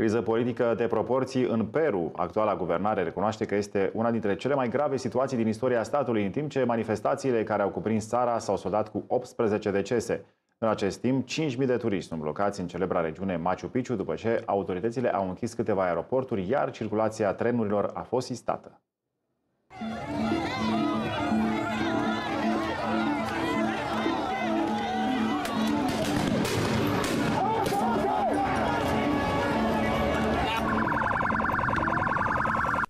Criză politică de proporții în Peru. Actuala guvernare recunoaște că este una dintre cele mai grave situații din istoria statului, în timp ce manifestațiile care au cuprins țara s-au soldat cu 18 decese. În acest timp, 5.000 de turiști sunt blocați în celebra regiune Machu Picchu după ce autoritățile au închis câteva aeroporturi, iar circulația trenurilor a fost istată.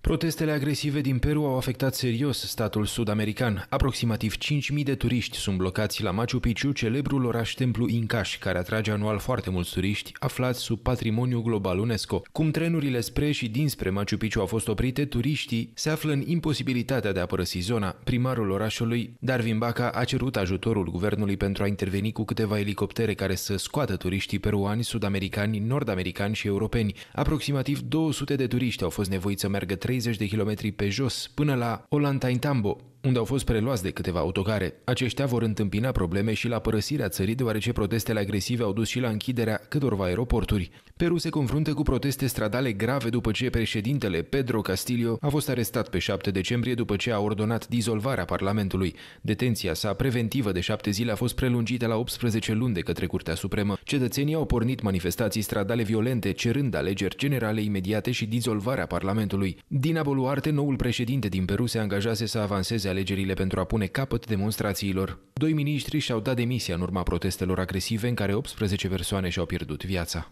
Protestele agresive din Peru au afectat serios statul sud-american. Aproximativ 5.000 de turiști sunt blocați la Machu Picchu, celebrul oraș templu Incaș, care atrage anual foarte mulți turiști aflați sub patrimoniu global UNESCO. Cum trenurile spre și dinspre Machu Picchu au fost oprite, turiștii se află în imposibilitatea de a părăsi zona. Primarul orașului, Darvin Baca, a cerut ajutorul guvernului pentru a interveni cu câteva elicoptere care să scoată turiștii peruani, sud-americani, nord-americani și europeni. Aproximativ 200 de turiști au fost nevoiți să meargă 30 30 de kilometri pe jos până la Olantaintambo, unde au fost preluați de câteva autocare. Aceștia vor întâmpina probleme și la părăsirea țării, deoarece protestele agresive au dus și la închiderea câtorva aeroporturi. Peru se confruntă cu proteste stradale grave după ce președintele Pedro Castillo a fost arestat pe 7 decembrie după ce a ordonat dizolvarea Parlamentului. Detenția sa preventivă de șapte zile a fost prelungită la 18 luni de către Curtea Supremă. Cetățenii au pornit manifestații stradale violente, cerând alegeri generale imediate și dizolvarea Parlamentului. Dina Boluarte, noul președinte din Peru, se angajase să avanseze alegerile pentru a pune capăt demonstrațiilor. Doi miniștri și-au dat demisia în urma protestelor agresive în care 18 persoane și-au pierdut viața.